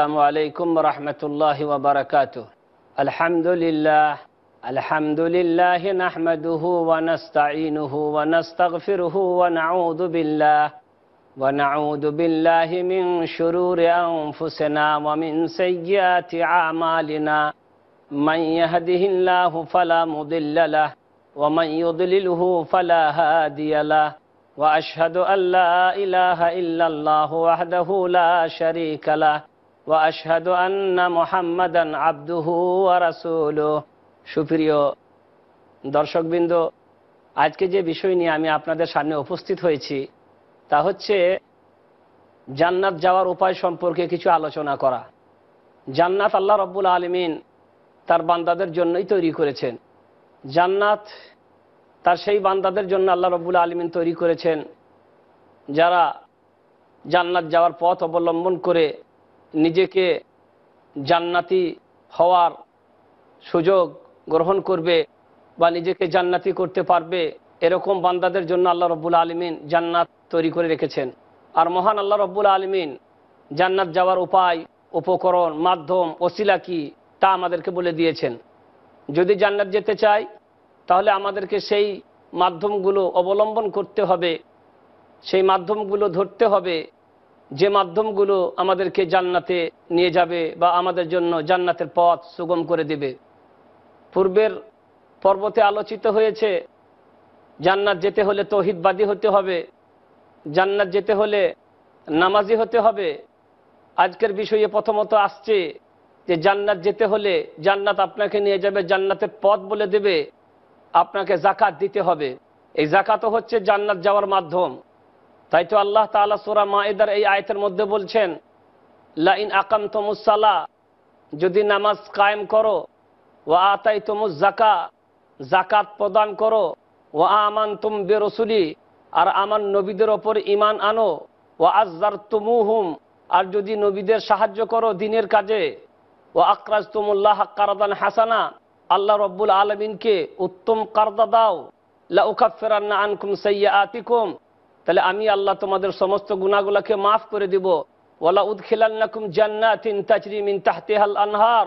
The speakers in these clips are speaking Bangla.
السلام عليكم ورحمة الله وبركاته الحمد لله الحمد لله نحمده ونستعينه ونستغفره ونعوذ بالله ونعوذ بالله من شرور أنفسنا ومن سيئات أعمالنا من يهده الله فلا مضل له ومن يضلله فلا هادي له وأشهد أن لا إله إلا الله وحده لا شريك له وأشهد أن محمدا عبده ورسوله সুপ্রিয় দর্শকবৃন্দ আজকে যে বিষয় নিয়ে আমি আপনাদের সামনে উপস্থিত হয়েছি তা হচ্ছে জান্নাত যাওয়ার উপায় সম্পর্কে কিছু আলোচনা করা জান্নাত আল্লাহ রব্বুল আলমিন তার বান্দাদের জন্যই তৈরি করেছেন জান্নাত তার সেই বান্দাদের জন্য আল্লাহ রব্বুল আলমিন তৈরি করেছেন যারা জান্নাত যাওয়ার পথ অবলম্বন করে নিজেকে জান্নাতি হওয়ার সুযোগ গ্রহণ করবে বা নিজেকে জান্নাতি করতে পারবে এরকম বান্দাদের জন্য আল্লাহ রব্বুল আলমিন জান্নাত তৈরি করে রেখেছেন আর মহান আল্লাহ রব্বুল আলমিন জান্নাত যাওয়ার উপায় উপকরণ মাধ্যম ওসিলা কি তা আমাদেরকে বলে দিয়েছেন যদি জান্নাত যেতে চাই তাহলে আমাদেরকে সেই মাধ্যমগুলো অবলম্বন করতে হবে সেই মাধ্যমগুলো ধরতে হবে যে মাধ্যমগুলো আমাদেরকে জান্নাতে নিয়ে যাবে বা আমাদের জন্য জান্নাতের পথ সুগম করে দেবে পূর্বের পর্বতে আলোচিত হয়েছে জান্নাত যেতে হলে তৌহিদবাদী হতে হবে জান্নাত যেতে হলে নামাজি হতে হবে আজকের বিষয়ে প্রথমত আসছে যে জান্নাত যেতে হলে জান্নাত আপনাকে নিয়ে যাবে জান্নাতের পথ বলে দেবে আপনাকে জাকাত দিতে হবে এই জাকাতও হচ্ছে জান্নাত যাওয়ার মাধ্যম তাই তো আল্লাহ তালা সোরা মায়েদার এই আয়তের মধ্যে বলছেন লাইন আকাম সালা যদি নামাজ কায়েম করো ও আতাই তমুস জাকা জাকাত প্রদান করো ও আমান তুম বেরসুলি আর আমার নবীদের ওপর ইমান আনো ও আজার তুমুহুম আর যদি নবীদের সাহায্য করো দিনের কাজে ও আকরাজ তুমুল্লাহ কারদান হাসানা আল্লাহ রব্বুল আলমিনকে উত্তম কারদা দাও লা উকাফেরান্না আনকুম সৈয়া আতিকুম তাহলে আমি আল্লাহ তোমাদের সমস্ত গুণাগুলাকে মাফ করে দিব ওয়ালা উদ্খিলান্নাকুম জান্নাতিন তাজরিম মিন তাহতিহাল আনহার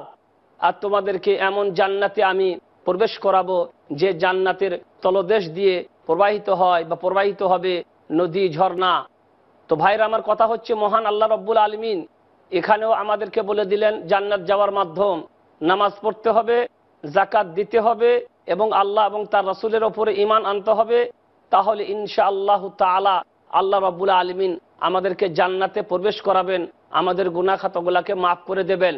আর তোমাদেরকে এমন জান্নাতে আমি প্রবেশ করাবো যে জান্নাতের তলদেশ দিয়ে প্রবাহিত হয় বা প্রবাহিত হবে নদী ঝর্ণা তো ভাইর আমার কথা হচ্ছে মহান আল্লাহ রব্বুল আলমিন এখানেও আমাদেরকে বলে দিলেন জান্নাত যাওয়ার মাধ্যম নামাজ পড়তে হবে জাকাত দিতে হবে এবং আল্লাহ এবং তার রসুলের ওপরে ইমান আনতে হবে তাহলে ইনশা আল্লাহ তালা আল্লাহ রাবুল আলমিন আমাদেরকে জান্নাতে প্রবেশ করাবেন আমাদের গুণাখাতগুলাকে মাফ করে দেবেন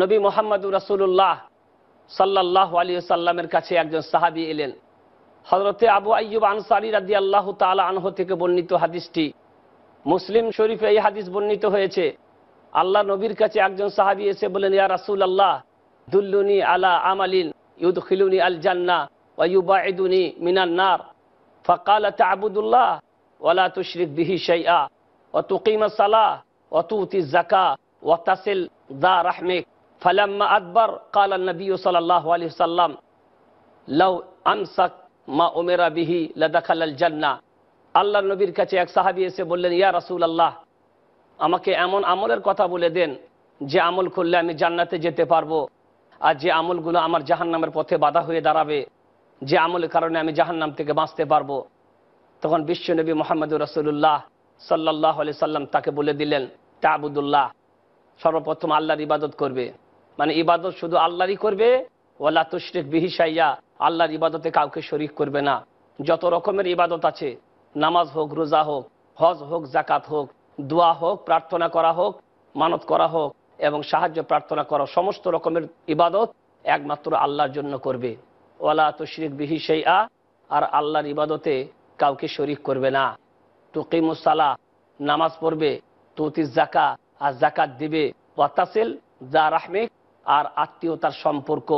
নবী মোহাম্মদুর রাসুল্লাহ সাল্লাহ আলী সাল্লামের কাছে একজন সাহাবি এলেন হজরতে আবু আইব আনসারি রাজি আল্লাহ তালা আনহ থেকে বর্ণিত হাদিসটি মুসলিম শরীফে এই হাদিস বর্ণিত হয়েছে আল্লাহ নবীর কাছে একজন সাহাবি এসে বলেন ইয়া রাসুল আল্লাহ দুল্লুনি আলা আমালিন ইউদ খিলুনি আল জান্না ওয়ুবা ইদুনি মিনান্নার ফকাল আবুদুল্লাহ ওলা তুশরিক বিহি সৈয়া অতুকিম সালাহ অতুতি জাকা ওয়াতাসিল দা রাহমিক ফালাম্মা আকবর কাল নবী সাল্লাহ আলি সাল্লাম লউ আনসাক মা ওমেরা বিহি লদাখাল জান্না আল্লাহ নবীর কাছে এক সাহাবি এসে বললেন ইয়া রাসুল আল্লাহ আমাকে এমন আমলের কথা বলে দেন যে আমল করলে আমি জান্নাতে যেতে পারবো আর যে আমলগুলো আমার জাহান্নামের পথে বাধা হয়ে দাঁড়াবে যে আমলের কারণে আমি জাহান্নাম থেকে বাঁচতে পারবো তখন বিশ্বনবী মোহাম্মদুর রসুল্লাহ সাল্লাহ আলি সাল্লাম তাকে বলে দিলেন তাবুদুল্লাহ সর্বপ্রথম আল্লাহর ইবাদত করবে মানে ইবাদত শুধু আল্লাহরই করবে ওলা তুশরিক বিহিসাইয়া আল্লাহর ইবাদতে কাউকে শরিক করবে না যত রকমের ইবাদত আছে নামাজ হোক রোজা হোক হজ হোক জাকাত হোক দোয়া হোক প্রার্থনা করা হোক মানত করা হোক এবং সাহায্য প্রার্থনা করা সমস্ত রকমের ইবাদত একমাত্র আল্লাহর জন্য করবে ওয়ালা তুশরিক বিহি সেই আ আর আল্লাহর ইবাদতে কাউকে শরিক করবে না তুকিমুসালা নামাজ পড়বে তুতি জাকা আর জাকাত দিবে ওয়াতাসিল যা রাহমিক আর আত্মীয়তার সম্পর্ক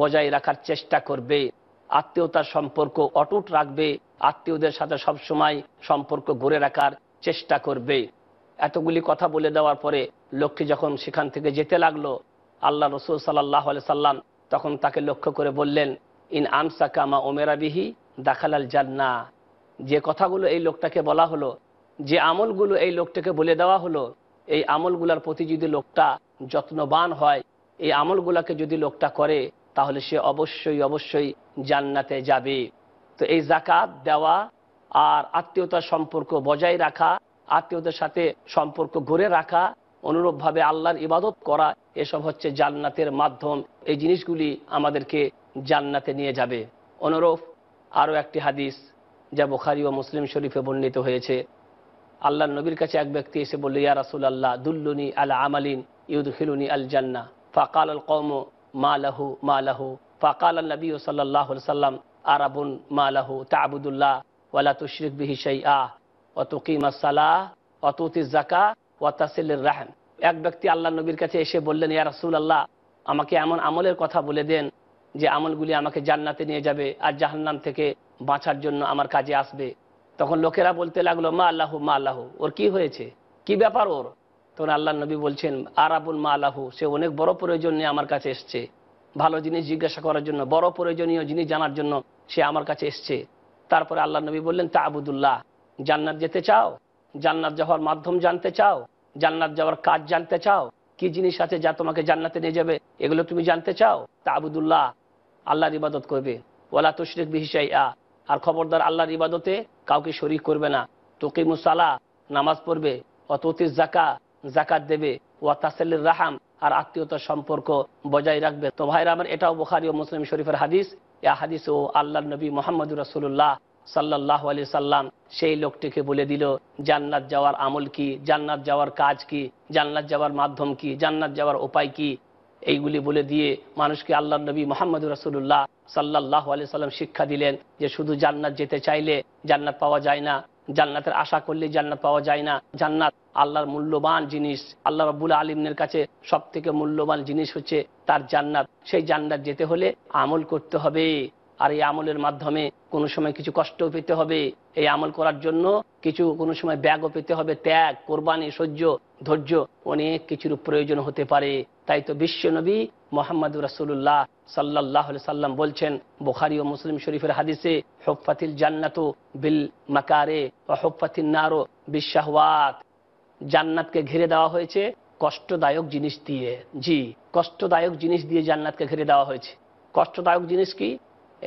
বজায় রাখার চেষ্টা করবে আত্মীয়তার সম্পর্ক অটুট রাখবে আত্মীয়দের সাথে সবসময় সম্পর্ক গড়ে রাখার চেষ্টা করবে এতগুলি কথা বলে দেওয়ার পরে লক্ষ্মী যখন সেখান থেকে যেতে লাগলো আল্লাহ রসুল সাল্লাহ সাল্লাম তখন তাকে লক্ষ্য করে বললেন ইন আমসা কামা ওমেরাবিহি দাখালাল জান্না যে কথাগুলো এই লোকটাকে বলা হলো যে আমলগুলো এই লোকটাকে বলে দেওয়া হলো এই আমলগুলার প্রতি যদি লোকটা যত্নবান হয় এই আমলগুলাকে যদি লোকটা করে তাহলে সে অবশ্যই অবশ্যই জান্নাতে যাবে তো এই জাকাত দেওয়া আর আত্মীয়তার সম্পর্ক বজায় রাখা আত্মীয়তার সাথে সম্পর্ক গড়ে রাখা অনুরূপভাবে আল্লাহর ইবাদত করা এসব হচ্ছে জান্নাতের মাধ্যম এই জিনিসগুলি আমাদেরকে জান্নাতে নিয়ে যাবে অনুরূপ আরও একটি হাদিস যা বুখারি ও মুসলিম শরীফে বর্ণিত হয়েছে আল্লাহ নবীর কাছে এক ব্যক্তি এসে বলল ইয়া রাসুল আল্লাহ দুল্লুনি আল আমালিন হিলুনি আল জান্না ফাকাল আল কৌম মা লাহু মা লাহু ফাকাল আল নবী সাল্লাহ সাল্লাম আরাবুন মা লাহু তাবুদুল্লাহ ওয়ালা তুশরিক বিহি শাই আহ অতুকিম সালাহ অতুতি জাকা ওয়াতাসিল রাহম এক ব্যক্তি আল্লাহ নবীর কাছে এসে বললেন ইয়া রাসুল আল্লাহ আমাকে এমন আমলের কথা বলে দেন যে আমলগুলি আমাকে জান্নাতে নিয়ে যাবে আর জাহান্নাম থেকে বাঁচার জন্য আমার কাজে আসবে তখন লোকেরা বলতে লাগলো মা আল্লাহ মা আল্লাহ ওর কি হয়েছে কি ব্যাপার ওর তখন আল্লাহ নবী বলছেন আর আবুল মা আল্লাহ সে অনেক বড় প্রয়োজন নিয়ে আমার কাছে এসছে ভালো জিনিস জিজ্ঞাসা করার জন্য বড় প্রয়োজনীয় জিনিস জানার জন্য সে আমার কাছে এসছে তারপরে আল্লাহ নবী বললেন তা আবুদুল্লাহ জান্নাত যেতে চাও জান্নাত যাওয়ার মাধ্যম জানতে চাও জান্নাত যাওয়ার কাজ জানতে চাও কি জিনিস আছে যা তোমাকে জান্নাতে নিয়ে যাবে এগুলো তুমি জানতে চাও তা আবুদুল্লাহ আল্লাহর ইবাদত করবে ওলা তশরিক বিহিসাই আ আর খবরদার আল্লাহর ইবাদতে কাউকে শরিক করবে না তোকে মুসালা নামাজ পড়বে অততি জাকা জাকাত দেবে ওয়া তাসাল্লির রাহাম আর আত্মীয়তার সম্পর্ক বজায় রাখবে তো ভাইরা আমার এটাও বোখারি ও মুসলিম শরীফের হাদিস এ হাদিস ও আল্লাহ নবী মোহাম্মদ রসুল্লাহ সাল্লাহ আলি সাল্লাম সেই লোকটিকে বলে দিল জান্নাত যাওয়ার আমল কি জান্নাত যাওয়ার কাজ কি জান্নাত যাওয়ার মাধ্যম কি জান্নাত যাওয়ার উপায় কি এইগুলি বলে দিয়ে মানুষকে আল্লাহ নবী মোহাম্মদ রসুল্লাহ সাল্লাহ আলি সাল্লাম শিক্ষা দিলেন যে শুধু জান্নাত যেতে চাইলে জান্নাত পাওয়া যায় না জান্নাতের আশা করলে জান্নাত পাওয়া যায় না জান্নাত আল্লাহর মূল্যবান জিনিস আল্লাহ রাবুল আলিমের কাছে সব থেকে মূল্যবান জিনিস হচ্ছে তার জান্নাত সেই জান্নাত যেতে হলে আমল করতে হবে আর এই আমলের মাধ্যমে কোনো সময় কিছু কষ্ট পেতে হবে এই আমল করার জন্য কিছু কোনো সময় ব্যাগও পেতে হবে ত্যাগ কোরবানি সহ্য ধৈর্য অনেক কিছুর প্রয়োজন হতে পারে তাই তো বিশ্বনবী মোহাম্মদ রাসুল্লাহ সাল্লাহ সাল্লাম বলছেন বুখারি ও মুসলিম শরীফের হাদিসে হকফাতিল জান্নাত বিল মাকারে ও হকফাতিল নারো বিশ্বাহওয়াত জান্নাতকে ঘিরে দেওয়া হয়েছে কষ্টদায়ক জিনিস দিয়ে জি কষ্টদায়ক জিনিস দিয়ে জান্নাতকে ঘিরে দেওয়া হয়েছে কষ্টদায়ক জিনিস কি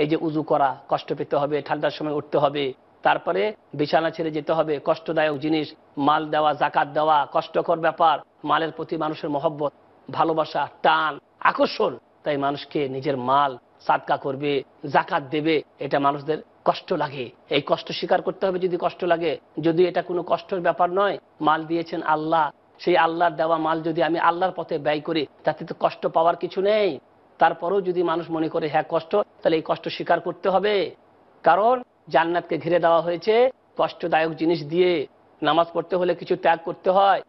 এই যে উজু করা কষ্ট পেতে হবে ঠান্ডার সময় উঠতে হবে তারপরে বিছানা ছেড়ে যেতে হবে কষ্টদায়ক জিনিস মাল দেওয়া জাকাত দেওয়া কষ্টকর ব্যাপার মালের প্রতি মানুষের মহব্বত ভালোবাসা টান আকর্ষণ তাই মানুষকে নিজের মাল সাদকা করবে জাকাত দেবে এটা মানুষদের কষ্ট লাগে এই কষ্ট স্বীকার করতে হবে যদি কষ্ট লাগে যদি এটা কোনো কষ্টের ব্যাপার নয় মাল দিয়েছেন আল্লাহ সেই আল্লাহর দেওয়া মাল যদি আমি আল্লাহর পথে ব্যয় করি তাতে তো কষ্ট পাওয়ার কিছু নেই তারপরেও যদি মানুষ মনে করে হ্যাঁ কষ্ট তাহলে এই কষ্ট স্বীকার করতে হবে কারণ জান্নাতকে ঘিরে দেওয়া হয়েছে কষ্টদায়ক জিনিস দিয়ে নামাজ পড়তে হলে কিছু ত্যাগ করতে হয়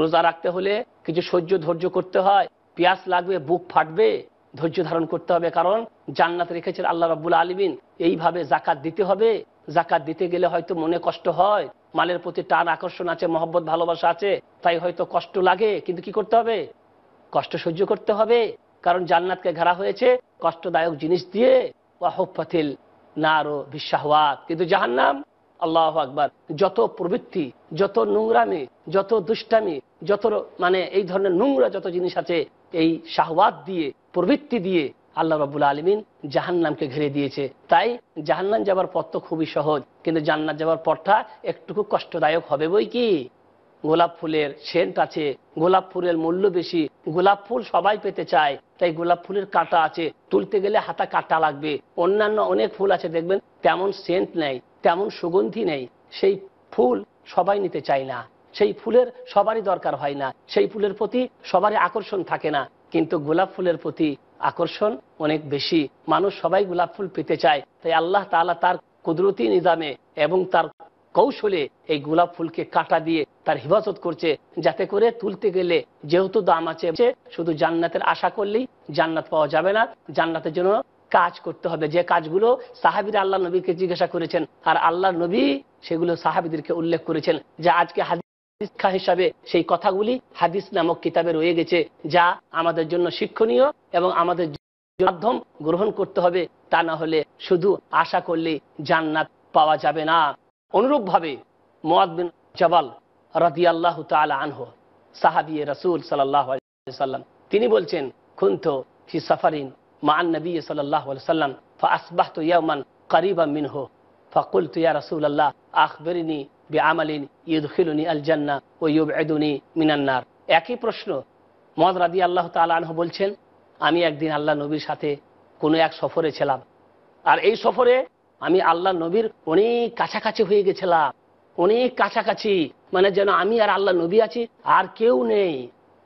রোজা রাখতে হলে কিছু সহ্য ধৈর্য করতে হয় পিয়াস লাগবে বুক ফাটবে ধৈর্য ধারণ করতে হবে কারণ জান্নাত রেখেছেন আল্লাহ রাবুল আলমিন এইভাবে জাকাত দিতে হবে জাকাত দিতে গেলে হয়তো মনে কষ্ট হয় মালের প্রতি টান আকর্ষণ আছে মহব্বত ভালোবাসা আছে তাই হয়তো কষ্ট লাগে কিন্তু কি করতে হবে কষ্ট সহ্য করতে হবে কারণ জান্নাতকে ঘেরা হয়েছে কষ্টদায়ক জিনিস দিয়ে ওয়াহফাতিল না আরো বিশ্বাহওয়াত কিন্তু জাহান্নাম আল্লাহ আকবার যত প্রবৃত্তি যত নোংরামি যত দুষ্টামি যত মানে এই ধরনের নোংরা যত জিনিস আছে এই শাহবাদ দিয়ে প্রবৃত্তি দিয়ে আল্লাহ রাবুল আলমিন জাহান্নামকে ঘিরে দিয়েছে তাই জাহান্নাম যাবার পথ তো খুবই সহজ কিন্তু জান্নাত যাবার পথটা একটুকু কষ্টদায়ক হবে বই কি গোলাপ ফুলের সেন্ট আছে গোলাপ ফুলের মূল্য বেশি গোলাপ ফুল সবাই পেতে চায় তাই গোলাপ ফুলের কাটা আছে তুলতে গেলে হাতা কাটা লাগবে অন্যান্য অনেক ফুল আছে দেখবেন তেমন সেন্ট নেই তেমন সুগন্ধি নেই সেই ফুল সবাই নিতে চায় না সেই ফুলের সবারই দরকার হয় না সেই ফুলের প্রতি সবারই আকর্ষণ থাকে না কিন্তু গোলাপ ফুলের প্রতি আকর্ষণ অনেক বেশি মানুষ সবাই গোলাপ ফুল পেতে চায় তাই আল্লাহ তালা তার কুদরতি নিজামে এবং তার কৌশলে এই গোলাপ ফুলকে কাটা দিয়ে তার হিফাজত করছে যাতে করে তুলতে গেলে যেহেতু দাম আছে শুধু জান্নাতের আশা করলেই জান্নাত পাওয়া যাবে না জান্নাতের জন্য কাজ করতে হবে যে কাজগুলো সাহাবিরা আল্লাহ নবীকে জিজ্ঞাসা করেছেন আর আল্লাহ নবী সেগুলো সাহাবিদেরকে উল্লেখ করেছেন যে আজকে শিক্ষা হিসাবে সেই কথাগুলি হাদিস নামক কিতাবে রয়ে গেছে যা আমাদের জন্য শিক্ষণীয় এবং আমাদের মাধ্যম গ্রহণ করতে হবে তা না হলে শুধু আশা করলে জান্নাত পাওয়া যাবে না অনুরূপভাবে মোয়াদ্দিন জবাল রাজি আল্লাহ তালা আনহ সাহাবি রসুল সাল্লাম তিনি বলছেন খুন্ত ফি সাফারিন মান নবী সাল্লাহ সাল্লাম ফা আসবাহ তো ইয়মান করিবা মিনহ ফাকুল তুয়া রসুল আল্লাহ আখবরিনী বে আমালিন ইউদখিলুনি আল ও ইউব এদুনি মিনান্নার একই প্রশ্ন মদ রাদি আল্লাহ আনহ বলছেন আমি একদিন আল্লাহ নবীর সাথে কোনো এক সফরে ছিলাম আর এই সফরে আমি আল্লাহ নবীর অনেক কাছাকাছি হয়ে গেছিলাম অনেক কাছাকাছি মানে যেন আমি আর আল্লাহ নবী আছি আর কেউ নেই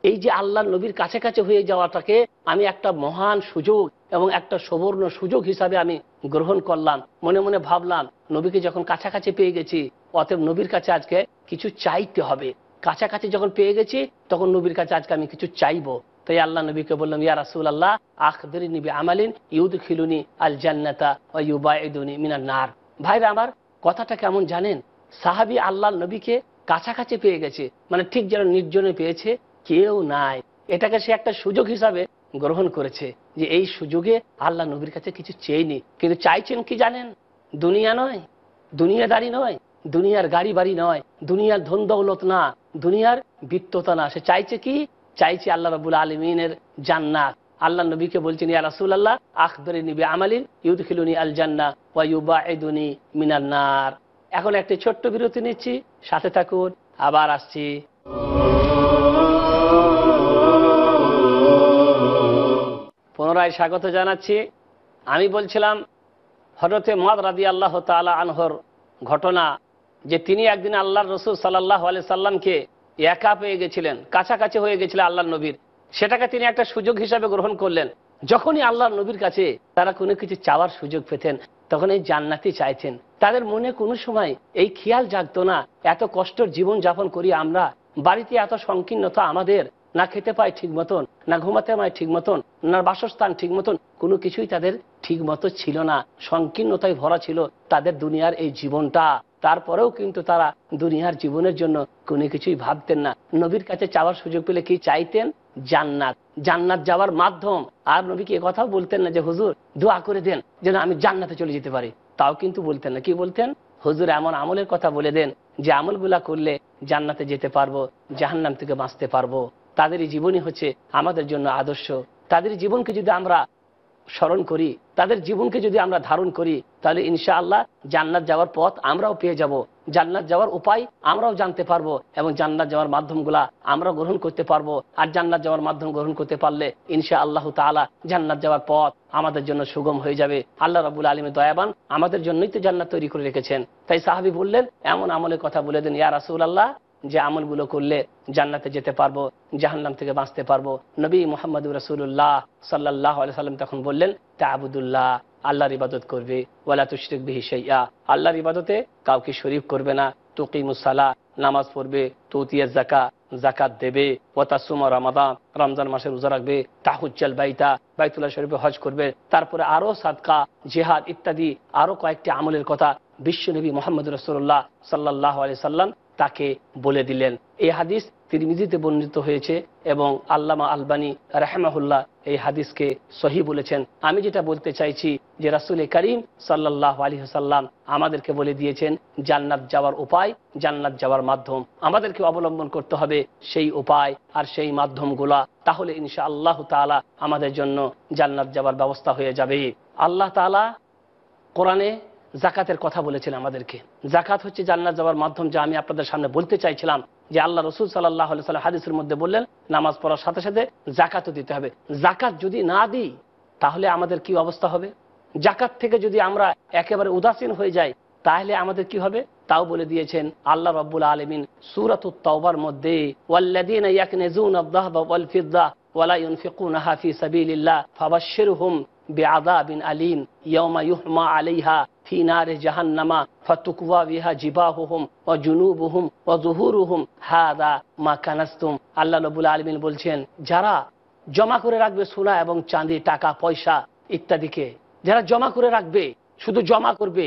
এই যে আল্লাহ নবীর কাছাকাছি হয়ে যাওয়াটাকে আমি একটা মহান সুযোগ এবং একটা সুবর্ণ সুযোগ হিসাবে আমি গ্রহণ করলাম মনে মনে ভাবলাম নবীকে যখন কাছাকাছি পেয়ে গেছি অতএব নবীর কাছে আজকে কিছু চাইতে হবে কাছাকাছি যখন পেয়ে গেছি তখন নবীর কাছে আজকে আমি কিছু চাইবো তাই আল্লাহ নবীকে বললাম ইয়া রাসুল আল্লাহ আখদের নিবি আমালিন ইউদ খিলুনি আল জান্নাতা ইউবায়দুনি মিনার নার ভাইরা আমার কথাটা কেমন জানেন সাহাবি আল্লাহ নবীকে কাছাকাছি পেয়ে গেছে মানে ঠিক যেন নির্জনে পেয়েছে কেউ নাই এটাকে সে একটা সুযোগ হিসাবে গ্রহণ করেছে যে এই সুযোগে আল্লাহ নবীর কাছে কিছু চেয়নি কিন্তু চাইছেন কি জানেন দুনিয়া নয় দুনিয়াদারি নয় দুনিয়ার গাড়ি বাড়ি নয় দুনিয়ার ধন দৌলত না দুনিয়ার বৃত্ততা না সে চাইছে কি চাইছে আল্লাহ রবুল আলমিনের জান্নাত আল্লাহ নবীকে বলছেন ইয়া রাসুল আল্লাহ আখবরে নিবে আমালিন ইউদ খিলুনি আল জান্না ওয়া ইউবা মিনাল নার এখন একটি ছোট্ট বিরতি নিচ্ছি সাথে থাকুন আবার আসছি পুনরায় স্বাগত জানাচ্ছি আমি বলছিলাম হরতে মহাদ রাদি আল্লাহ তালা আনহর ঘটনা যে তিনি একদিন আল্লাহ রসুল সাল্লাহ আলি সাল্লামকে একা পেয়ে গেছিলেন কাছাকাছি হয়ে গেছিলেন আল্লাহ নবীর সেটাকে তিনি একটা সুযোগ হিসাবে গ্রহণ করলেন যখনই আল্লাহ নবীর কাছে তারা কোনো কিছু চাওয়ার সুযোগ পেতেন তখন এই জান্নাতি চাইতেন তাদের মনে কোনো সময় এই খেয়াল জাগতো না এত কষ্টর জীবন যাপন করি আমরা বাড়িতে এত সংকীর্ণতা আমাদের না খেতে পায় ঠিক মতন না ঘুমাতে পায় ঠিক মতন না বাসস্থান ঠিক মতন কোনো কিছুই তাদের ঠিক মতো ছিল না সংকীর্ণতায় ভরা ছিল তাদের দুনিয়ার এই জীবনটা তারপরেও কিন্তু তারা দুনিয়ার জীবনের জন্য কোনো কিছুই ভাবতেন না নবীর কাছে চাওয়ার সুযোগ পেলে কি চাইতেন জান্নাত জান্নাত যাওয়ার মাধ্যম আর নবীকে কথাও বলতেন না যে হুজুর দোয়া করে দেন যেন আমি জান্নাতে চলে যেতে পারি তাও কিন্তু বলতেন না কি বলতেন হুজুর এমন আমলের কথা বলে দেন যে আমলগুলা করলে জান্নাতে যেতে পারবো জাহান্নাম থেকে বাঁচতে পারবো তাদের জীবনই হচ্ছে আমাদের জন্য আদর্শ তাদের জীবনকে যদি আমরা স্মরণ করি তাদের জীবনকে যদি আমরা ধারণ করি তাহলে ইনশাআল্লাহ জান্নাত যাওয়ার পথ আমরাও পেয়ে যাব জান্নাত যাওয়ার উপায় আমরাও জানতে পারবো এবং জান্নাত যাওয়ার মাধ্যমগুলা আমরা গ্রহণ করতে পারবো আর জান্নাত যাওয়ার মাধ্যম গ্রহণ করতে পারলে ইনশা আল্লাহ তালা জান্নাত যাওয়ার পথ আমাদের জন্য সুগম হয়ে যাবে আল্লাহ রাবুল আলমী দয়াবান আমাদের জন্যই তো জান্নাত তৈরি করে রেখেছেন তাই সাহাবি বললেন এমন আমলের কথা বলে দেন ইয়া রাসুল আল্লাহ যে আমলগুলো করলে জান্নাতে যেতে পারবো জাহান্নাম থেকে বাঁচতে পারবো নবী মোহাম্মদ রসুল্লাহ সাল্লাহ সাল্লাম তখন বললেন তা আবুদুল্লাহ আল্লাহর ইবাদত করবে ওয়ালা তুশরিক বিহি সাইয়া আল্লাহর ইবাদতে কাউকে শরীফ করবে না তুকিমুসালা নামাজ পড়বে তৌতিয়া জাকা জাকাত দেবে ওয়াতাসুমা রামাদান রমজান মাসের রোজা রাখবে তাহুজ্জাল বাইতা বাইতুল্লাহ শরীফে হজ করবে তারপরে আরও সাদকা জেহাদ ইত্যাদি আরও কয়েকটি আমলের কথা বিশ্বনবী মোহাম্মদ রসুল্লাহ সাল্লাহ আলি সাল্লাম তাকে বলে দিলেন এ হাদিস তিরমিজিতে বর্ণিত হয়েছে এবং আল্লামা আলবানী রাহমাহুল্লাহ এই হাদিসকে সহি বলেছেন আমি যেটা বলতে চাইছি যে রাসুল করিম সাল্লাহ আলী হাসাল্লাম আমাদেরকে বলে দিয়েছেন জান্নাত যাওয়ার উপায় জান্নাত যাওয়ার মাধ্যম আমাদেরকে অবলম্বন করতে হবে সেই উপায় আর সেই মাধ্যমগুলা তাহলে ইনশা আল্লাহ তালা আমাদের জন্য জান্নাত যাওয়ার ব্যবস্থা হয়ে যাবে আল্লাহ তালা কোরআনে জাকাতের কথা বলেছেন আমাদেরকে জাকাত হচ্ছে জান্নাত যাওয়ার মাধ্যম যা আমি আপনাদের সামনে বলতে চাইছিলাম যে আল্লাহ রসুল সাল্লাহ সাল্লাহ হাদিসের মধ্যে বললেন নামাজ পড়ার সাথে সাথে জাকাতও দিতে হবে জাকাত যদি না দিই তাহলে আমাদের কি অবস্থা হবে জাকাত থেকে যদি আমরা একেবারে উদাসীন হয়ে যাই তাহলে আমাদের কি হবে তাও বলে দিয়েছেন আল্লাহ রব্বুল আলমিন সুরত উত্তর মধ্যে ওয়াল্লাদিন ওয়ালা ইউনফিকুন হাফি সাবিলিল্লাহ ফাবাশশিরহুম বেআবিন আলিম ইয়মা ইউহমা আলিহা ফিনারে জাহান্নামা ফতুকুয়া বিহা জিবাহুম ও জুনুবহুম ও হাদা মা কানাস্তুম আল্লাহ আলমিন বলছেন যারা জমা করে রাখবে সোনা এবং চাঁদি টাকা পয়সা ইত্যাদিকে যারা জমা করে রাখবে শুধু জমা করবে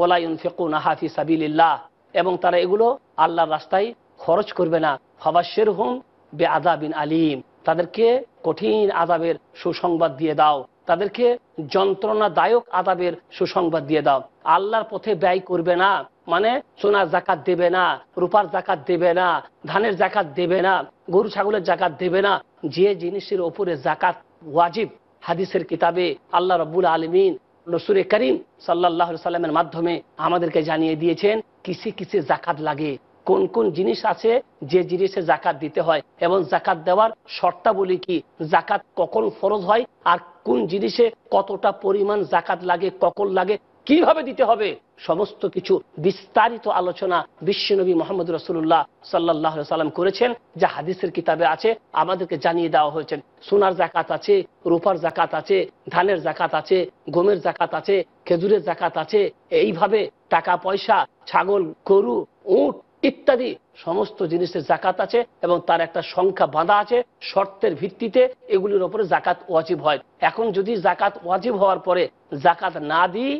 ওলায়ুন ফেকুন হাফি সাবিল্লাহ এবং তারা এগুলো আল্লাহর রাস্তায় খরচ করবে না ফাবাসের হুম বে আদাবিন আলিম তাদেরকে কঠিন আদাবের সুসংবাদ দিয়ে দাও তাদেরকে যন্ত্রণাদায়ক আদাবের সুসংবাদ দিয়ে দাও আল্লাহর পথে ব্যয় করবে না মানে সোনার জাকাত দেবে না রূপার জাকাত দেবে না ধানের জাকাত দেবে না গরু ছাগলের জাকাত দেবে না যে জিনিসের ওপরে জাকাত ওয়াজিব হাদিসের কিতাবে আল্লাহ রব্বুল আলমিন নসুরে করিম সাল্লাহ সাল্লামের মাধ্যমে আমাদেরকে জানিয়ে দিয়েছেন কিসে কিসে জাকাত লাগে কোন কোন জিনিস আছে যে জিনিসে জাকাত দিতে হয় এবং জাকাত দেওয়ার শর্তাবলী কি জাকাত কখন ফরজ হয় আর কোন জিনিসে কতটা পরিমাণ জাকাত লাগে ককল লাগে কিভাবে দিতে হবে সমস্ত কিছু বিস্তারিত আলোচনা বিশ্বনবী মোহাম্মদ রসুল্লাহ সাল্লাহ সাল্লাম করেছেন যা হাদিসের কিতাবে আছে আমাদেরকে জানিয়ে দেওয়া হয়েছে সোনার জাকাত আছে রূপার জাকাত আছে ধানের জাকাত আছে গমের জাকাত আছে খেজুরের জাকাত আছে এইভাবে টাকা পয়সা ছাগল গরু উঠ ইত্যাদি সমস্ত জিনিসের জাকাত আছে এবং তার একটা সংখ্যা বাঁধা আছে শর্তের ভিত্তিতে এগুলির ওপরে জাকাত ওয়াজিব হয় এখন যদি জাকাত ওয়াজিব হওয়ার পরে জাকাত না দিই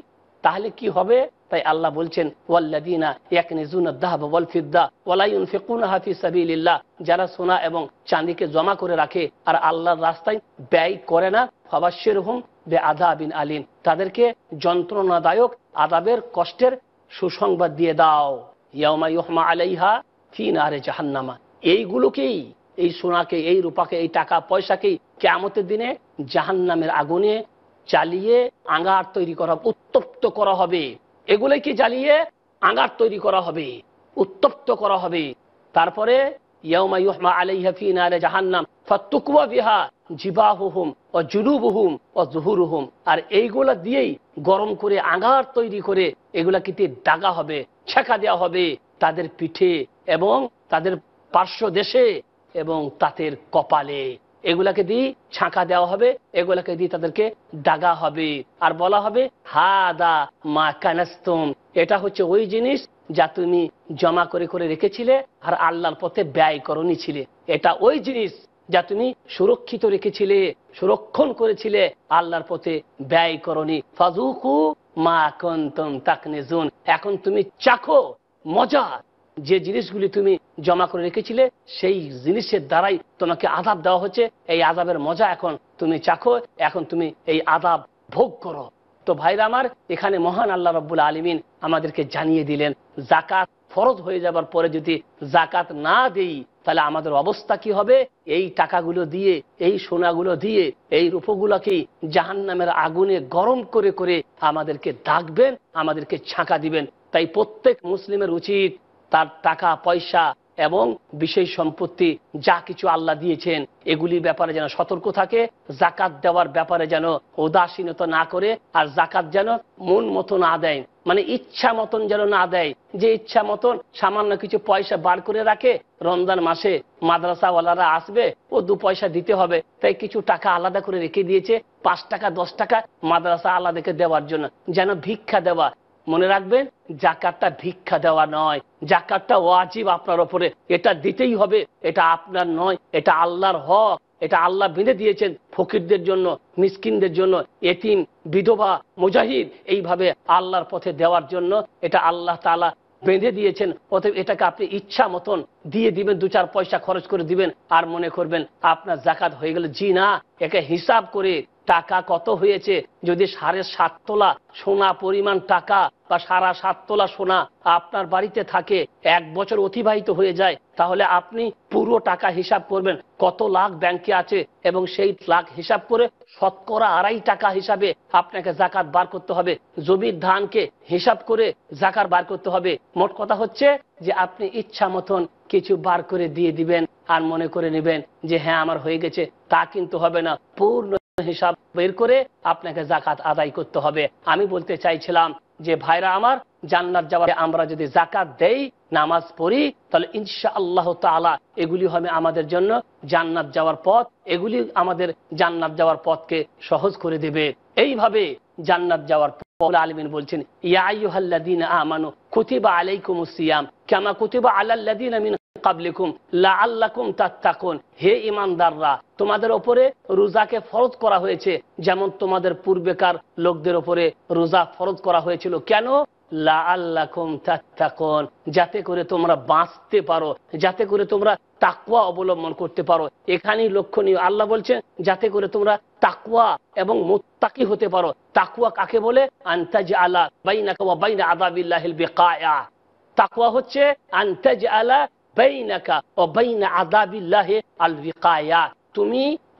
তাহলে কি হবে তাই আল্লাহ বলছেন ওয়াল্লাদিনা যারা সোনা এবং চাঁদিকে জমা করে রাখে আর আল্লাহর রাস্তায় ব্যয় করে না ফবাসের হুম বে আধা বিন আলিন তাদেরকে যন্ত্রণাদায়ক আদাবের কষ্টের সুসংবাদ দিয়ে দাও ইয়ামা ইহমা আলাইহা জাহান্নামা এইগুলোকেই এই সোনাকে এই রূপাকে এই টাকা পয়সাকেই কেমতের দিনে জাহান্নামের আগুনে চালিয়ে আঙার তৈরি করা উত্তপ্ত করা হবে এগুলোকে জ্বালিয়ে আঙার তৈরি করা হবে উত্তপ্ত করা হবে তারপরে ইয়ামা ইহমা আলাইহা ফি জাহান্নাম বিহা জিবাহুহুম ও জুলুবহুম ও জুহুরুহুম আর এইগুলা দিয়েই গরম করে আঙার তৈরি করে এগুলাকে দাগা হবে ছেঁকা দেওয়া হবে তাদের পিঠে এবং তাদের পার্শ্ব দেশে এবং তাদের কপালে এগুলাকে দিয়ে ছাঁকা দেওয়া হবে এগুলাকে দিয়ে তাদেরকে দাগা হবে আর বলা হবে হা দা মা কানাস্তম এটা হচ্ছে ওই জিনিস যা তুমি জমা করে করে রেখেছিলে আর আল্লাহর পথে ব্যয় করনি ছিলে এটা ওই জিনিস যা তুমি সুরক্ষিত রেখেছিলে সুরক্ষণ করেছিলে আল্লাহর পথে ব্যয় করনি ফাজুকু মা কন্তম তাকনে জুন এখন তুমি চাখো মজা যে জিনিসগুলি তুমি জমা করে রেখেছিলে সেই জিনিসের দ্বারাই তোমাকে আদাব দেওয়া হচ্ছে এই আদাবের মজা এখন তুমি চাখো এখন তুমি এই আদাব ভোগ করো তো ভাইরা আমার এখানে মহান আল্লাহ রব্বুল আলমিন আমাদেরকে জানিয়ে দিলেন জাকাত ফরজ হয়ে যাবার পরে যদি জাকাত না দেই তাহলে আমাদের অবস্থা কি হবে এই টাকাগুলো দিয়ে এই সোনাগুলো দিয়ে এই রূপগুলোকে জাহান নামের আগুনে গরম করে করে আমাদেরকে ডাকবেন আমাদেরকে ছাঁকা দিবেন তাই প্রত্যেক মুসলিমের উচিত তার টাকা পয়সা এবং বিশেষ সম্পত্তি যা কিছু আল্লাহ দিয়েছেন এগুলির ব্যাপারে যেন সতর্ক থাকে জাকাত দেওয়ার ব্যাপারে যেন উদাসীনতা না করে আর জাকাত যেন মন মতো না দেয় মানে ইচ্ছা মতন যেন না দেয় যে ইচ্ছা মতন সামান্য কিছু পয়সা বার করে রাখে রমজান মাসে মাদ্রাসাওয়ালারা আসবে ও দু পয়সা দিতে হবে তাই কিছু টাকা আলাদা করে রেখে দিয়েছে পাঁচ টাকা দশ টাকা মাদ্রাসা আলাদাকে দেওয়ার জন্য যেন ভিক্ষা দেওয়া মনে রাখবেন জাকাতটা ভিক্ষা দেওয়া নয় জাকাতটা ওয়াজিব আপনার ওপরে এটা দিতেই হবে এটা আপনার নয় এটা আল্লাহর হক এটা আল্লাহ বেঁধে দিয়েছেন ফকিরদের জন্য মিসকিনদের জন্য এতিম বিধবা মুজাহিদ এইভাবে আল্লাহর পথে দেওয়ার জন্য এটা আল্লাহ তালা বেঁধে দিয়েছেন অথবা এটাকে আপনি ইচ্ছা মতন দিয়ে দিবেন দু চার পয়সা খরচ করে দিবেন আর মনে করবেন আপনার জাকাত হয়ে গেল জি না একে হিসাব করে টাকা কত হয়েছে যদি সাড়ে সাত তোলা সোনা পরিমাণ টাকা বা সারা সাত তোলা সোনা আপনার বাড়িতে থাকে এক বছর অতিবাহিত হয়ে যায় তাহলে আপনি পুরো টাকা হিসাব করবেন কত লাখ ব্যাংকে আছে এবং সেই লাখ হিসাব করে শতকরা আড়াই টাকা হিসাবে আপনাকে জাকাত বার করতে হবে জমির ধানকে হিসাব করে জাকাত বার করতে হবে মোট কথা হচ্ছে যে আপনি ইচ্ছা মতন কিছু বার করে দিয়ে দিবেন আর মনে করে নেবেন যে হ্যাঁ আমার হয়ে গেছে তা কিন্তু হবে না পূর্ণ হিসাব বের করে আপনাকে জাকাত আদায় করতে হবে আমি বলতে চাইছিলাম যে ভাইরা আমার জান্নার যাওয়ার আমরা যদি জাকাত দেই নামাজ পড়ি তাহলে ইনশা আল্লাহ তালা এগুলি হবে আমাদের জন্য জান্নাত যাওয়ার পথ এগুলি আমাদের জান্নাত যাওয়ার পথকে সহজ করে দেবে এইভাবে জান্নাত যাওয়ার পথ আলমিন বলছেন ইয়াইহাল্লাদিন আমানু কুতিবা আলাইকুম সিয়াম কেমা কুতিবা আল্লাহ আমিন হে ইমানদাররা তোমাদের ওপরে রোজাকে ফরজ করা হয়েছে যেমন তোমাদের পূর্বেকার লোকদের ওপরে রোজা ফরজ করা হয়েছিল কেন লা আল্লাকুম যাতে করে তোমরা বাঁচতে পারো যাতে করে তোমরা তাকুয়া অবলম্বন করতে পারো এখানেই লক্ষণীয় আল্লাহ বলছে যাতে করে তোমরা তাকুয়া এবং মোত্তাকি হতে পারো তাকুয়া কাকে বলে আন্তাজ আলা বাইনা ওয়া বাইনা আযাবিল্লাহিল বিকায়া তাকুয়া হচ্ছে আন্তাজ আলা তুমি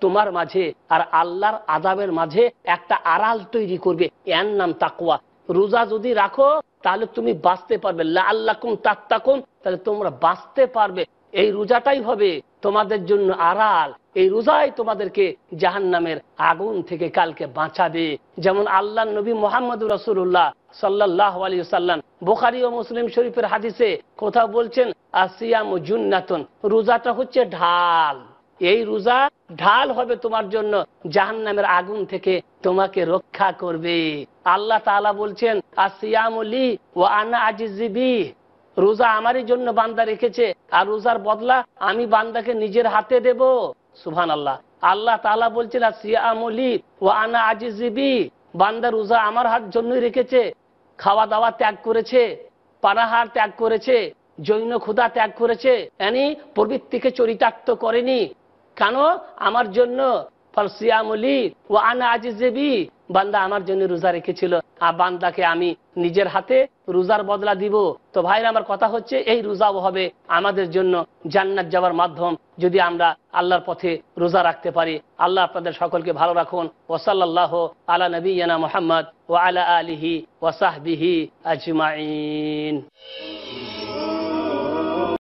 তোমার মাঝে আর আল্লাহর আদাবের মাঝে একটা আড়াল তৈরি করবে এর নাম তাকুয়া রোজা যদি রাখো তাহলে তুমি বাঁচতে পারবে লাল্লাকুম তাত্তাকুম তাহলে তোমরা বাঁচতে পারবে এই রোজাটাই হবে তোমাদের জন্য আড়াল এই রোজাই তোমাদেরকে জাহান নামের আগুন থেকে কালকে বাঁচাবে যেমন আল্লাহ নবী মোহাম্মদ রসুল্লাহ সাল্লাহ আলী সাল্লাম বোখারি ও মুসলিম শরীফের হাদিসে কোথাও বলছেন আসিয়াম জুন্নাতুন রোজাটা হচ্ছে ঢাল এই রোজা ঢাল হবে তোমার জন্য জাহান নামের আগুন থেকে তোমাকে রক্ষা করবে আল্লাহ তালা বলছেন আসিয়ামলি ও আনা আজিজিবি রোজা আমারই জন্য বান্দা রেখেছে আর রোজার বদলা আমি বান্দাকে নিজের হাতে দেব সুহান আল্লাহ আল্লাহ তালা বলছেন আসিয়ামলি ও আনা আজিজিবি বান্দা রোজা আমার হাত জন্যই রেখেছে খাওয়া দাওয়া ত্যাগ করেছে পানাহার ত্যাগ করেছে জৈন ক্ষুধা ত্যাগ করেছে এনি প্রবৃত্তিকে চরিতার্থ করেনি কেন আমার জন্য বান্দা আমার জন্য রোজা রেখেছিল আর বান্দাকে আমি নিজের হাতে রোজার বদলা দিব তো ভাইর আমার কথা হচ্ছে এই রোজাও হবে আমাদের জন্য জান্নাত যাওয়ার মাধ্যম যদি আমরা আল্লাহর পথে রোজা রাখতে পারি আল্লাহ আপনাদের সকলকে ভালো রাখুন ওসাল্লাহ আলা নবীনা মোহাম্মদ ও আলা আলিহি ওসাহবিহি আজমাইন